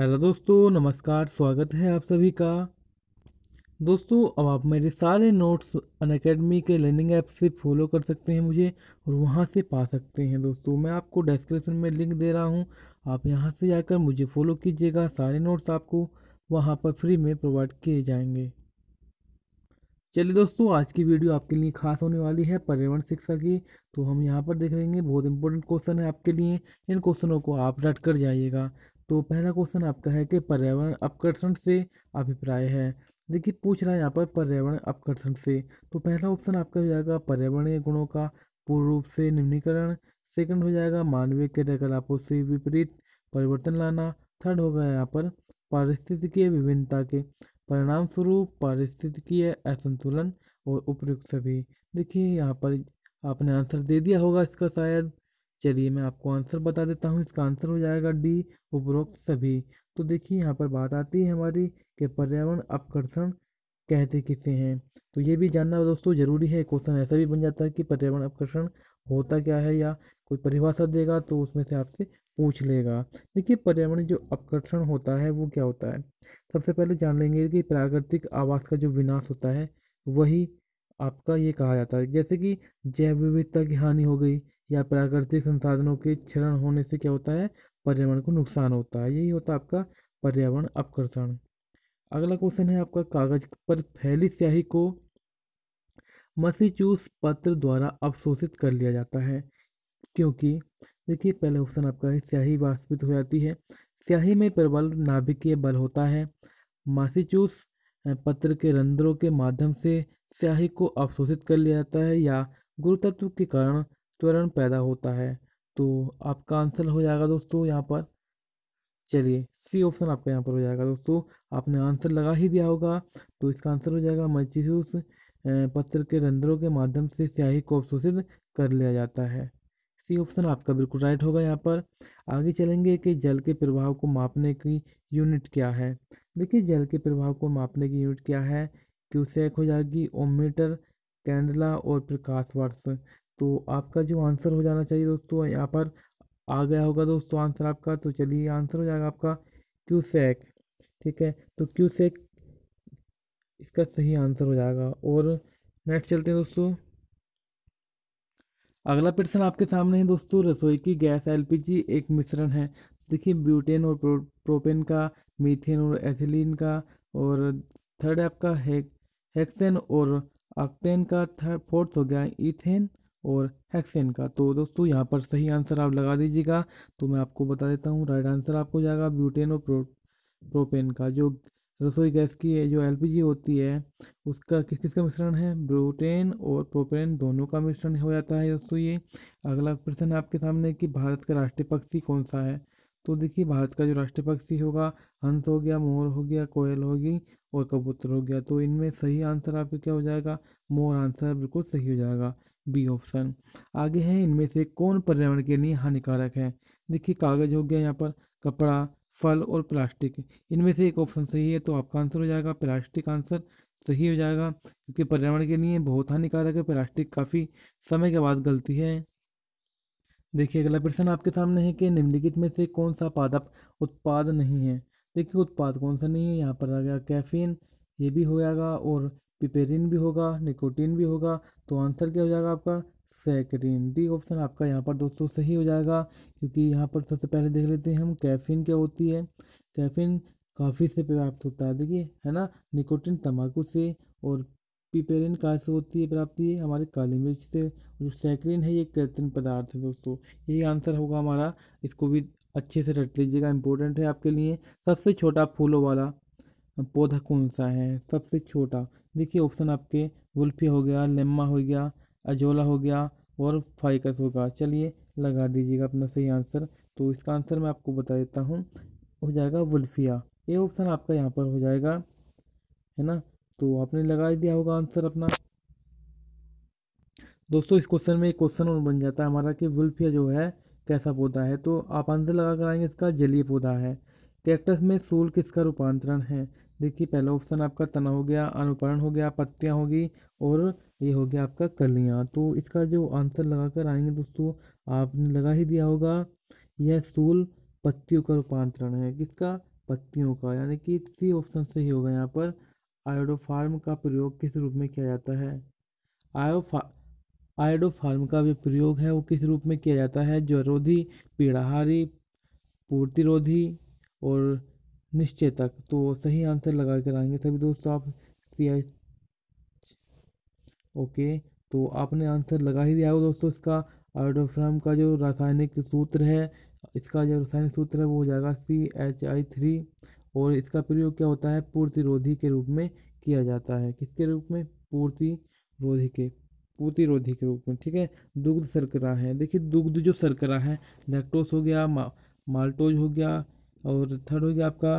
hello दोस्तों नमस्कार स्वागत है आप सभी का दोस्तों अब आप मेरे सारे नोट्स अन अकेडमी के लर्निंग ऐप से फॉलो कर सकते हैं मुझे और वहाँ से पा सकते हैं दोस्तों मैं आपको डिस्क्रिप्शन में लिंक दे रहा हूँ आप यहाँ से जाकर मुझे फॉलो कीजिएगा सारे नोट्स आपको वहाँ पर फ्री में प्रोवाइड किए जाएंगे चलिए दोस्तों आज की वीडियो आपके लिए खास होने वाली है पर्यावरण शिक्षा की तो हम यहाँ पर देख लेंगे बहुत इंपॉर्टेंट क्वेश्चन है आपके लिए इन क्वेश्चनों को आप रट कर जाइएगा तो पहला क्वेश्चन आपका है कि पर्यावरण अपकर्षण से अभिप्राय है देखिए पूछ रहा है यहाँ पर पर्यावरण अपकर्षण से तो पहला ऑप्शन आपका हो जाएगा पर्यावरणीय गुणों का पूर्ण रूप से निम्नीकरण सेकंड हो जाएगा मानवीय क्रियाकलापों से विपरीत परिवर्तन लाना थर्ड होगा यहाँ पर पारिस्थितिकीय विभिन्नता के परिणाम स्वरूप पारिस्थितिकीय असंतुलन और उपयुक्त सभी देखिए यहाँ पर आपने आंसर दे दिया होगा इसका शायद चलिए मैं आपको आंसर बता देता हूँ इसका आंसर हो जाएगा डी उपरोक्त सभी तो देखिए यहाँ पर बात आती है हमारी कि पर्यावरण अपकर्षण कहते किसे हैं तो ये भी जानना दोस्तों ज़रूरी है क्वेश्चन ऐसा भी बन जाता है कि पर्यावरण अपकर्षण होता क्या है या कोई परिभाषा देगा तो उसमें से आपसे पूछ लेगा देखिए पर्यावरण जो अपकर्षण होता है वो क्या होता है सबसे पहले जान लेंगे कि प्राकृतिक आवास का जो विनाश होता है वही आपका ये कहा जाता है जैसे कि जैव विविधता की हानि हो गई या प्राकृतिक संसाधनों के क्षरण होने से क्या होता है पर्यावरण को नुकसान होता है यही होता है आपका पर्यावरण अपकर्षण अगला क्वेश्चन है आपका कागज पर फैली स्याही को मसीचूस पत्र द्वारा अवशोषित कर लिया जाता है क्योंकि देखिए पहला क्वेश्चन आपका है स्याही वास्तवित हो जाती है स्याही में प्रबल नाभिकीय बल होता है मासीचूस पत्र के रंध्रों के माध्यम से स्याही को अवशोषित कर लिया जाता है या गुरुतत्व के कारण त्वरण पैदा होता है तो आपका आंसर हो जाएगा दोस्तों यहाँ पर चलिए सी ऑप्शन आपका यहाँ पर हो जाएगा दोस्तों आपने आंसर लगा ही दिया होगा तो इसका आंसर हो जाएगा मचिसूस पत्र के रंध्रों के माध्यम से स्याही को अवशोषित कर लिया जाता है सी ऑप्शन आपका बिल्कुल राइट होगा यहाँ पर आगे चलेंगे कि जल के प्रभाव को मापने की यूनिट क्या है देखिए जल के प्रभाव को मापने की यूनिट क्या है क्यूसेक हो जाएगी ओमीटर कैंडला और प्रकाश वर्ष तो आपका जो आंसर हो जाना चाहिए दोस्तों यहाँ पर आ गया होगा दोस्तों आंसर आपका तो चलिए आंसर हो जाएगा आपका सेक ठीक है तो क्यू सेक इसका सही आंसर हो जाएगा और नेक्स्ट चलते हैं दोस्तों अगला प्रश्न आपके सामने है दोस्तों रसोई की गैस एलपीजी एक मिश्रण है देखिए ब्यूटेन और प्रो, प्रोपेन का मीथेन और एथिलीन का और थर्ड आपका हेक्सेन और ऑक्टेन का थर्ड फोर्थ हो गया इथेन और हेक्सेन का तो दोस्तों यहाँ पर सही आंसर आप लगा दीजिएगा तो मैं आपको बता देता हूँ राइट आंसर आपको जाएगा ब्यूटेन और प्रो प्रोपेन का जो रसोई गैस की जो एलपीजी होती है उसका किस किस का मिश्रण है ब्रोटेन और प्रोपेन दोनों का मिश्रण हो जाता है दोस्तों ये अगला प्रश्न आपके सामने कि भारत का राष्ट्रीय पक्षी कौन सा है तो देखिए भारत का जो राष्ट्रीय पक्षी होगा हंस हो गया मोर हो गया कोयल होगी और कबूतर हो गया तो इनमें सही आंसर आपका क्या हो जाएगा मोर आंसर बिल्कुल सही हो जाएगा बी ऑप्शन आगे है इनमें से कौन पर्यावरण के लिए हानिकारक है देखिए कागज़ हो गया यहाँ पर कपड़ा फल और प्लास्टिक इनमें से एक ऑप्शन सही है तो आपका आंसर हो जाएगा प्लास्टिक आंसर सही हो जाएगा क्योंकि पर्यावरण के लिए बहुत हानिकारक है प्लास्टिक काफ़ी समय के बाद गलती है देखिए अगला प्रश्न आपके सामने है कि निम्नलिखित में से कौन सा पादप उत्पाद नहीं है देखिए उत्पाद कौन सा नहीं है यहाँ पर आ गया कैफीन ये भी हो जाएगा और पिपेरिन भी होगा निकोटीन भी होगा तो आंसर क्या हो जाएगा आपका सैकरीन डी ऑप्शन आपका यहाँ पर दोस्तों सही हो जाएगा क्योंकि यहाँ पर सबसे पहले देख लेते हैं हम कैफीन क्या होती है कैफीन काफ़ी से प्राप्त होता है देखिए है ना निकोटिन तम्बाकू से और पिपेरिन कहाँ से होती है प्राप्ति हमारे काली मिर्च से जो सैक्रीन है ये कृत्रिम पदार्थ है दोस्तों यही आंसर होगा हमारा इसको भी अच्छे से रट लीजिएगा इंपॉर्टेंट है आपके लिए सबसे छोटा फूलों वाला पौधा कौन सा है सबसे छोटा देखिए ऑप्शन आपके गुल्फी हो गया लेम्मा हो गया अजोला हो गया और फाइकस होगा चलिए लगा दीजिएगा अपना सही आंसर तो इसका आंसर मैं आपको बता देता हूँ हो जाएगा वुल्फिया ये ऑप्शन आपका यहाँ पर हो जाएगा है ना तो आपने लगा दिया होगा आंसर अपना दोस्तों इस क्वेश्चन में एक क्वेश्चन और बन जाता है हमारा कि वुल्फिया जो है कैसा पौधा है तो आप आंसर लगा कर आएंगे इसका जलीय पौधा है कैक्टस में सोल किसका रूपांतरण है देखिए पहला ऑप्शन आपका तना हो गया अनुपरण हो गया पत्तियाँ होगी और ये हो गया आपका कलियाँ तो इसका जो आंसर लगा कर आएंगे दोस्तों आपने लगा ही दिया होगा यह सूल पत्तियों का रूपांतरण है किसका पत्तियों का यानी कि सी ऑप्शन से ही होगा यहाँ पर आयोडोफार्म का प्रयोग किस रूप में किया जाता है आयोफा आयोडोफार्म का जो प्रयोग है वो किस रूप में किया जाता है ज्वरोधी पीड़ाहारी पूर्तिरोधी और निश्चय तक तो सही आंसर लगा कर आएंगे सभी दोस्तों आप सी एच ओके तो आपने आंसर लगा ही दिया होगा दोस्तों इसका आयोडोफ्राम का जो रासायनिक सूत्र है इसका जो रासायनिक सूत्र है वो हो जाएगा सी एच आई थ्री और इसका प्रयोग क्या होता है पूर्तिरोधी के रूप में किया जाता है किसके रूप में पूर्तिरोधी के पूर्तिरोधी के रूप में ठीक है दुग्ध सरकरा है देखिए दुग्ध जो शर्करा है लैक्टोस हो गया मा, माल्टोज हो गया और थर्ड हो गया आपका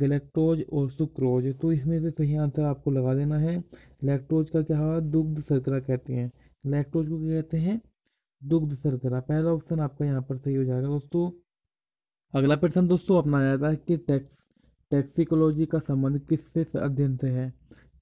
गलेक्टोज और सुक्रोज तो इसमें से सही आंसर आपको लगा देना है लैक्टोज का क्या होगा दुग्ध सरकरा कहते हैं लैक्टोज को क्या कहते हैं दुग्ध सरकरा पहला ऑप्शन आपका यहाँ पर सही हो जाएगा दोस्तों अगला प्रश्न दोस्तों अपना जाता है कि टैक्स टैक्सिकोलॉजी का संबंध किस अध्ययन से है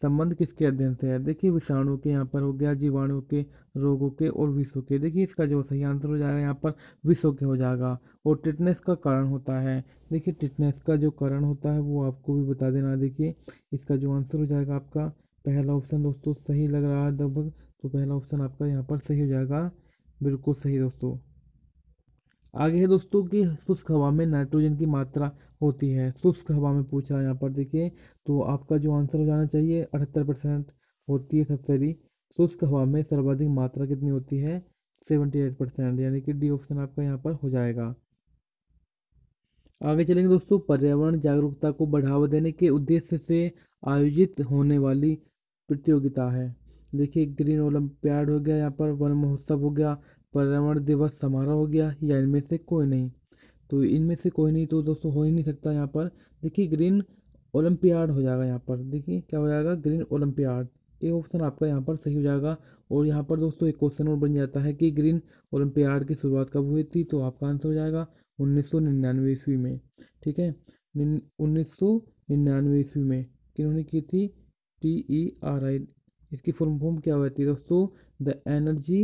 संबंध किसके अध्ययन से है देखिए विषाणु के यहाँ पर हो गया जीवाणु के रोगों के और विषों के देखिए इसका जो सही आंसर हो जाएगा यहाँ पर विषों के हो जाएगा और टिटनेस का कारण होता है देखिए टिटनेस का जो कारण होता है वो आपको भी बता देना देखिए इसका जो आंसर हो जाएगा आपका पहला ऑप्शन दोस्तों सही लग रहा है लगभग तो पहला ऑप्शन आपका यहाँ पर सही हो जाएगा बिल्कुल सही दोस्तों आगे है दोस्तों कि शुष्क हवा में नाइट्रोजन की मात्रा होती है शुष्क हवा में पूछ रहा है यहाँ पर देखिए तो आपका जो आंसर हो जाना चाहिए अठहत्तर परसेंट होती है सब्सिडी शुष्क हवा में सर्वाधिक मात्रा कितनी होती है सेवेंटी एट परसेंट यानी कि डी ऑप्शन आपका यहाँ पर हो जाएगा आगे चलेंगे दोस्तों पर्यावरण जागरूकता को बढ़ावा देने के उद्देश्य से आयोजित होने वाली प्रतियोगिता है देखिए ग्रीन ओलम्पियाड हो गया यहाँ पर वन महोत्सव हो गया पर्यावरण दिवस समारोह हो गया या इनमें से कोई नहीं तो इनमें से कोई नहीं तो दोस्तों हो ही नहीं सकता यहाँ पर देखिए ग्रीन ओलम्पियाड हो जाएगा यहाँ पर देखिए क्या हो जाएगा ग्रीन ओलंपियाड ये ऑप्शन आपका यहाँ पर सही हो जाएगा और यहाँ पर दोस्तों एक क्वेश्चन और बन जाता है कि ग्रीन ओलंपियाड की शुरुआत कब हुई थी तो आपका आंसर हो जाएगा उन्नीस सौ निन्यानवे ईस्वी में ठीक है उन्नीस सौ निन्यानवे ईस्वी में किन्होंने की थी टी ई आर आई इसकी फुल फॉर्म क्या हुआ थी दोस्तों द एनर्जी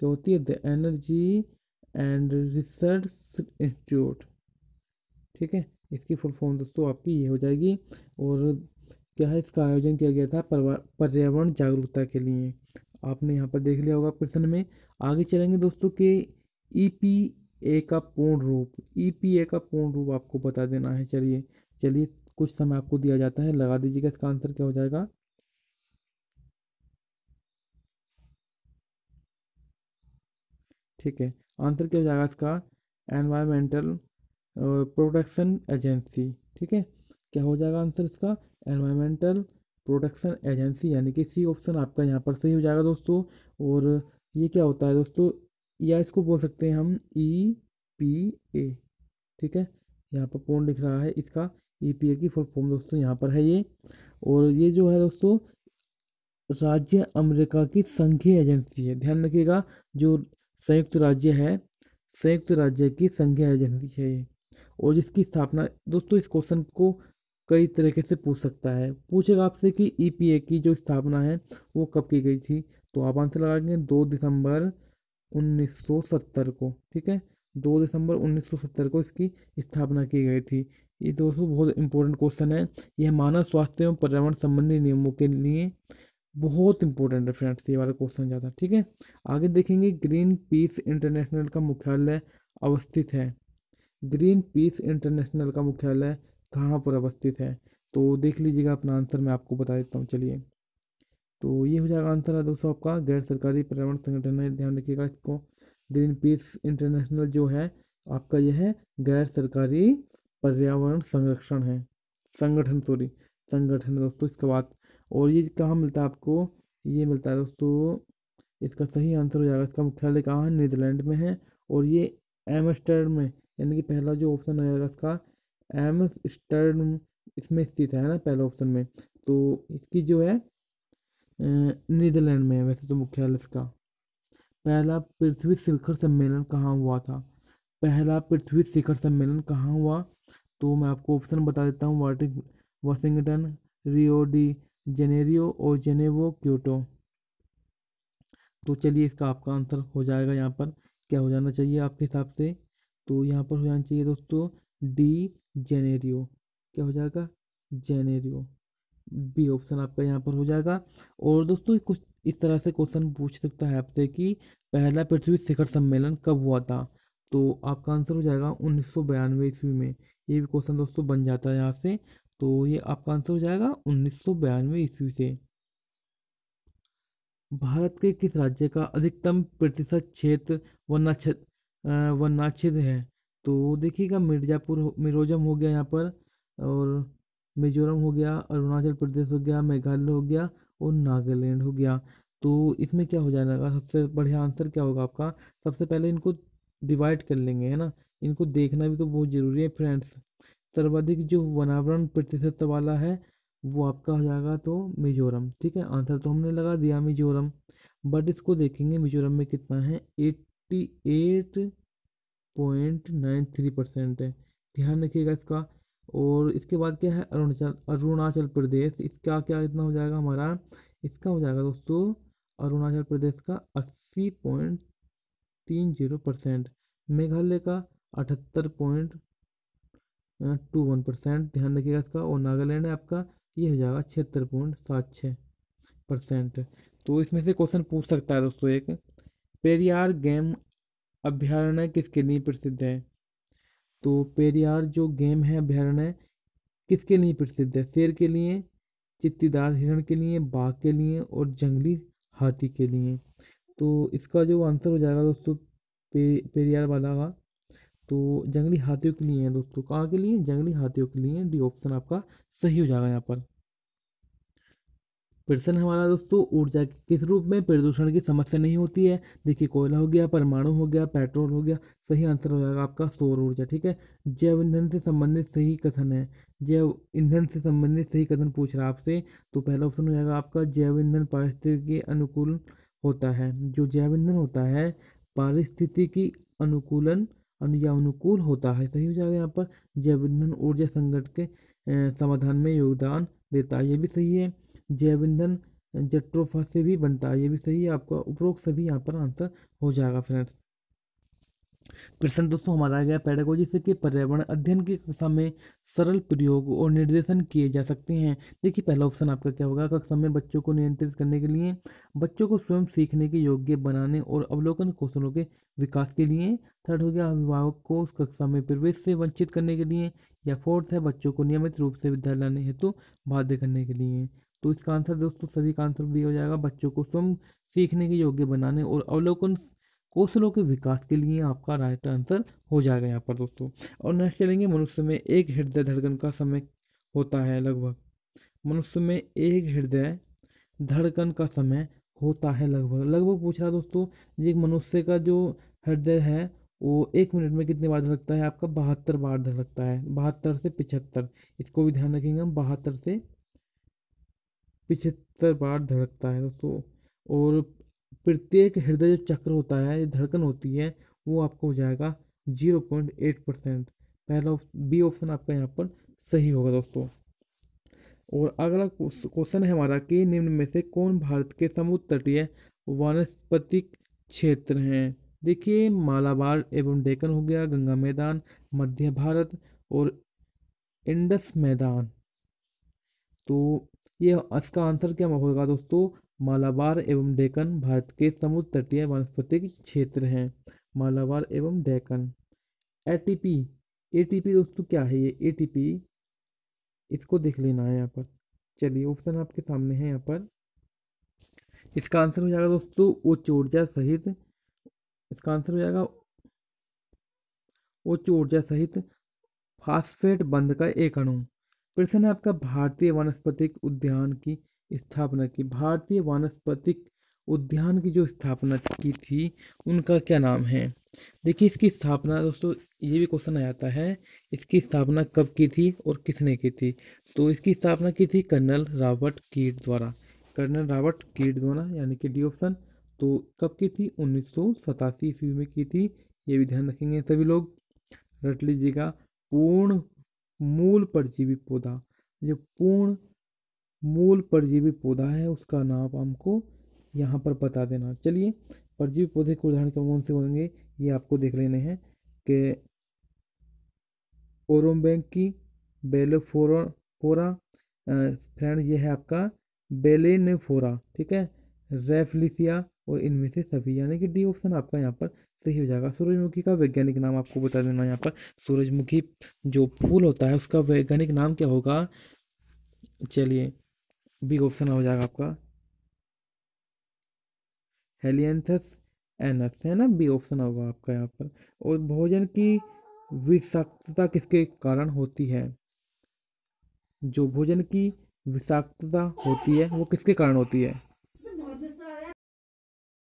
क्या होती है the energy and research institute ठीक है इसकी फुल फॉर्म दोस्तों आपकी ये हो जाएगी और क्या है इसका आयोजन किया गया था पर्यावरण जागरूकता के लिए आपने यहाँ पर देख लिया होगा प्रश्न में आगे चलेंगे दोस्तों के ई पी ए का पूर्ण रूप ई पी ए का पूर्ण रूप आपको बता देना है चलिए चलिए कुछ समय आपको दिया जाता है लगा दीजिएगा इसका आंसर क्या हो जाएगा ठीक है आंसर क्या हो जाएगा इसका एनवायरमेंटल प्रोटेक्शन एजेंसी ठीक है क्या हो जाएगा आंसर इसका एनवायरमेंटल प्रोटेक्शन एजेंसी यानी कि सी ऑप्शन आपका यहाँ पर सही हो जाएगा दोस्तों और ये क्या होता है दोस्तों या इसको बोल सकते हैं हम ई पी ए ठीक है यहाँ पर पूर्ण लिख रहा है इसका ई पी ए की फुल फॉर्म दोस्तों यहाँ पर है ये और ये जो है दोस्तों राज्य अमेरिका की संघीय एजेंसी है ध्यान रखिएगा जो संयुक्त राज्य है संयुक्त राज्य की संघीय एजेंसी है ये और इसकी स्थापना दोस्तों इस क्वेश्चन को कई तरीके से पूछ सकता है पूछेगा आपसे कि ईपीए e की जो स्थापना है वो कब की गई थी तो आप आंसर लगाएंगे दो दिसंबर 1970 को ठीक है दो दिसंबर 1970 को इसकी स्थापना की गई थी ये दोस्तों बहुत इंपॉर्टेंट क्वेश्चन है यह मानव स्वास्थ्य एवं पर्यावरण संबंधी नियमों के लिए बहुत इंपॉर्टेंट है फ्रेंड्स ये वाला क्वेश्चन ज़्यादा ठीक है आगे देखेंगे ग्रीन पीस इंटरनेशनल का मुख्यालय अवस्थित है ग्रीन पीस इंटरनेशनल का मुख्यालय कहाँ पर अवस्थित है तो देख लीजिएगा अपना आंसर मैं आपको बता देता हूँ चलिए तो ये हो जाएगा आंसर है दोस्तों आपका गैर सरकारी पर्यावरण संगठन है ध्यान रखिएगा इसको ग्रीन पीस इंटरनेशनल जो है आपका यह है गैर सरकारी पर्यावरण संरक्षण है संगठन सॉरी संगठन दोस्तों इसके बाद और ये कहाँ मिलता है आपको ये मिलता है दोस्तों इसका सही आंसर हो जाएगा इसका मुख्यालय कहाँ है नीदरलैंड में है और ये एमस्टर्ड में यानी कि पहला जो ऑप्शन हो जाएगा इसका एमस्टर्ड इसमें स्थित है ना पहले ऑप्शन में तो इसकी जो है नीदरलैंड में है वैसे तो मुख्यालय इसका पहला पृथ्वी शिखर सम्मेलन कहाँ हुआ था पहला पृथ्वी शिखर सम्मेलन कहाँ हुआ तो मैं आपको ऑप्शन बता देता हूँ वाशिंगटन रियो डी जेनेरियो और जेनेवो क्योटो तो चलिए इसका आपका आंसर हो जाएगा यहाँ पर क्या हो जाना चाहिए आपके हिसाब से तो यहाँ पर हो जाना चाहिए दोस्तों डी जेनेरियो क्या हो जाएगा जेनेरियो बी ऑप्शन आपका यहाँ पर हो जाएगा और दोस्तों कुछ इस तरह से क्वेश्चन पूछ सकता है आपसे कि पहला पृथ्वी शिखर सम्मेलन कब हुआ था तो आपका आंसर हो जाएगा उन्नीस सौ बयानवे ईस्वी में ये भी क्वेश्चन दोस्तों बन जाता है यहाँ से तो ये आपका आंसर हो जाएगा उन्नीस सौ बयानवे ईस्वी से भारत के किस राज्य का अधिकतम प्रतिशत क्षेत्र वनाक्षेद वनाक्षेत्र है तो देखिएगा मिर्जापुर मिरोजम हो गया यहाँ पर और मिजोरम हो गया अरुणाचल प्रदेश हो गया मेघालय हो गया और नागालैंड हो गया तो इसमें क्या हो जाएगा सबसे बढ़िया आंसर क्या होगा आपका सबसे पहले इनको डिवाइड कर लेंगे है ना इनको देखना भी तो बहुत ज़रूरी है फ्रेंड्स सर्वाधिक जो वनावरण प्रतिशत वाला है वो आपका हो जाएगा तो मिजोरम ठीक है आंसर तो हमने लगा दिया मिजोरम बट इसको देखेंगे मिजोरम में कितना है eighty eight point nine three percent है ध्यान रखिएगा इसका और इसके बाद क्या है अरुणाचल अरुणाचल प्रदेश इसका क्या इतना हो जाएगा हमारा इसका हो जाएगा दोस्तों अरुणाचल प्रदेश का अस्सी पॉइंट तीन जीरो परसेंट मेघालय का अठहत्तर पॉइंट टू वन परसेंट ध्यान रखिएगा इसका और नागालैंड है आपका ये हो जाएगा छिहत्तर पॉइंट सात छः परसेंट तो इसमें से क्वेश्चन पूछ सकता है दोस्तों एक पेरियार गेम अभ्यारण्य किसके लिए प्रसिद्ध है तो पेरियार जो गेम है अभ्यारण्य किसके लिए प्रसिद्ध है शेर के लिए चित्तीदार हिरण के लिए बाघ के लिए और जंगली हाथी के लिए तो इसका जो आंसर हो जाएगा दोस्तों पे पेरियार वाला का तो जंगली हाथियों के लिए है दोस्तों कहाँ के लिए जंगली हाथियों के लिए डी ऑप्शन आपका सही हो जाएगा यहाँ पर प्रश्न हमारा दोस्तों ऊर्जा किस रूप में प्रदूषण की समस्या नहीं होती है देखिए कोयला हो गया परमाणु हो गया पेट्रोल हो गया सही आंसर हो जाएगा आपका सौर ऊर्जा ठीक है जैव ईंधन से संबंधित सही कथन है जैव ईंधन से संबंधित सही कथन पूछ रहा है आपसे तो पहला ऑप्शन हो जाएगा आपका जैव ईंधन पारिस्थितिक के अनुकूल होता है जो जैव ईंधन होता है पारिस्थितिकी अनुकूलन अनु या अनुकूल होता है सही हो जाएगा यहाँ पर जैव ईंधन ऊर्जा संकट के समाधान में योगदान देता है ये भी सही है जैव ईंधन जट्रोफा से भी बनता है ये भी सही है आपका उपरोक्त सभी यहाँ पर आंसर हो जाएगा फ्रेंड्स प्रश्न दोस्तों हमारा आ गया पैडागोजी से कि पर्यावरण अध्ययन की कक्षा में सरल प्रयोग और निर्देशन किए जा सकते हैं देखिए पहला ऑप्शन आपका क्या होगा कक्षा में बच्चों को नियंत्रित करने के लिए बच्चों को स्वयं सीखने के योग्य बनाने और अवलोकन कौशलों के विकास के लिए थर्ड हो गया अभिभावक को कक्षा में प्रवेश से वंचित करने के लिए या फोर्थ है बच्चों को नियमित रूप से विद्यालय लाने हेतु बाध्य करने के लिए तो इसका आंसर दोस्तों सभी का आंसर भी हो जाएगा बच्चों को स्वयं सीखने के योग्य बनाने और अवलोकन कौशलों के विकास के लिए आपका राइट आंसर हो जाएगा यहाँ पर दोस्तों और नेक्स्ट चलेंगे मनुष्य में एक हृदय धड़कन का समय होता है लगभग मनुष्य में एक हृदय धड़कन का समय होता है लगभग लगभग पूछ रहा दोस्तों ये मनुष्य का जो हृदय है वो एक मिनट में कितने बार धड़कता है आपका बहत्तर बार धड़कता है बहत्तर से पिछहत्तर इसको भी ध्यान रखेंगे हम बहत्तर से पिछहत्तर बार धड़कता है दोस्तों और प्रत्येक हृदय जो चक्र होता है धड़कन होती है वो आपको हो जाएगा जीरो पॉइंट एट परसेंट पहला बी ऑप्शन आपका यहाँ पर सही होगा दोस्तों और अगला क्वेश्चन है हमारा कि निम्न में से कौन भारत के समुद्र तटीय वनस्पतिक क्षेत्र हैं देखिए मालाबार एवं डेकन हो गया गंगा मैदान मध्य भारत और इंडस मैदान तो ये इसका आंसर क्या होगा दोस्तों मालाबार एवं डेकन भारत के समुद्र तटीय वनस्पतिक क्षेत्र हैं मालाबार एवं डेकन एटीपी एटीपी दोस्तों क्या है ये एटीपी इसको देख लेना है यहाँ पर चलिए ऑप्शन आपके सामने है यहाँ पर इसका आंसर हो जाएगा दोस्तों वो ऊर्जा सहित इसका आंसर हो जाएगा वो ऊर्जा सहित फास्फेट बंद का एक अणु प्रश्न है आपका भारतीय वनस्पतिक उद्यान की स्थापना की भारतीय वानस्पतिक उद्यान की जो स्थापना की थी उनका क्या नाम है देखिए इसकी स्थापना दोस्तों ये भी क्वेश्चन आ जाता है इसकी स्थापना कब की थी और किसने की थी तो इसकी स्थापना की थी कर्नल रॉबर्ट कीट द्वारा कर्नल रॉबर्ट कीट द्वारा यानी कि डी ऑप्शन तो कब की थी उन्नीस सौ सतासी ईस्वी में की थी ये भी ध्यान रखेंगे सभी लोग रट लीजिएगा पूर्ण मूल परजीवी पौधा जो पूर्ण मूल परजीवी पौधा है उसका नाम हमको यहाँ पर बता देना चलिए परजीवी पौधे के उदाहरण कौन से होंगे ये आपको देख लेने हैं कि की बेलोफोरा फोरा फ्रेंड ये है आपका बेलेनेफोरा ठीक है रेफलिसिया और इनमें से सभी यानी कि डी ऑप्शन आपका यहाँ पर सही हो जाएगा सूरजमुखी का वैज्ञानिक नाम आपको बता देना यहाँ पर सूरजमुखी जो फूल होता है उसका वैज्ञानिक नाम क्या होगा चलिए बी ऑप्शन हो जाएगा आपका हेलियंथस एनस है ना बी ऑप्शन होगा आपका यहाँ पर और भोजन की विषाक्तता किसके कारण होती है जो भोजन की विषाक्तता होती है वो किसके कारण होती है